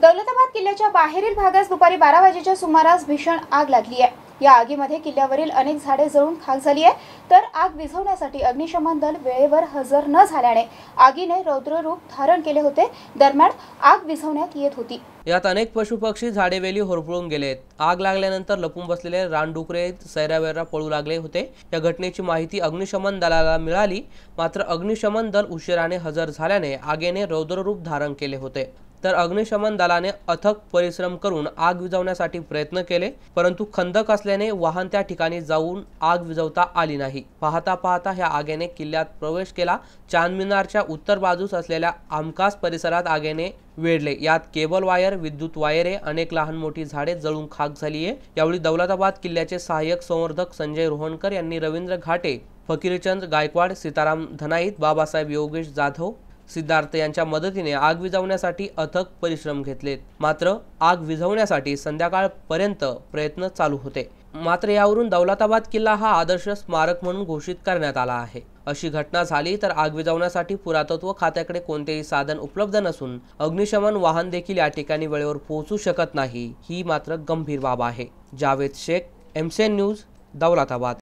दौलताबाद किल्ल्याच्या बाहेरील भागास दुपारी बारा वाजेच्या सुमारास भीषण आग लागली आहे या आगीमध्ये किल्ल्यावरील अनेक झाडे जळून खाक झाली आहे तर आग विझवण्यासाठी अग्निशमन दल वेळेवर हजर न झाल्याने आगीने रौद्ररूप धारण केले होते दरम्यान आग विझवण्यात येत होती यात अनेक पशुपक्षी झाडेवेली होरपळून गेलेत आग लागल्यानंतर लपून बसलेले रानडुकरे सैरावेरा पळू लागले होते या घटनेची माहिती अग्निशमन दलाला मिळाली मात्र अग्निशमन दल उशिराने हजर झाल्याने आगीने रौद्ररूप धारण केले होते तर अग्निशमन दलाने अथक परिश्रम करून आग विझवण्यासाठी प्रयत्न केले परंतु खंदक असल्याने वाहन त्या ठिकाणी जाऊन आग विझवता आली नाही पाहता पाहता ह्या आगेने किल्ल्यात प्रवेश केला चांदमिनारच्या उत्तर बाजूस असलेल्या आमकास परिसरात आगेने वेढले यात केबल वायर विद्युत वायरे अनेक लहान मोठी झाडे जळून खाक झाली यावेळी दौलताबाद किल्ल्याचे सहाय्यक संवर्धक संजय रोहनकर यांनी रवींद्र घाटे फकीरचंद गायकवाड सीताराम धनाईत बाबासाहेब योगेश जाधव सिद्धार्थ यांच्या मदतीने आग विझवण्यासाठी अथक परिश्रम घेतलेत मात्र आग विझवण्यासाठी संध्याकाळपर्यंत प्रयत्न चालू होते मात्र यावरून दौलताबाद किल्ला हा आदर्श स्मारक म्हणून घोषित करण्यात आला आहे अशी घटना झाली तर आग विझवण्यासाठी पुरातत्व खात्याकडे कोणतेही साधन उपलब्ध नसून अग्निशमन वाहन देखील या ठिकाणी वेळेवर पोहोचू शकत नाही ही मात्र गंभीर बाब आहे जावेद शेख एमसेन न्यूज दौलताबाद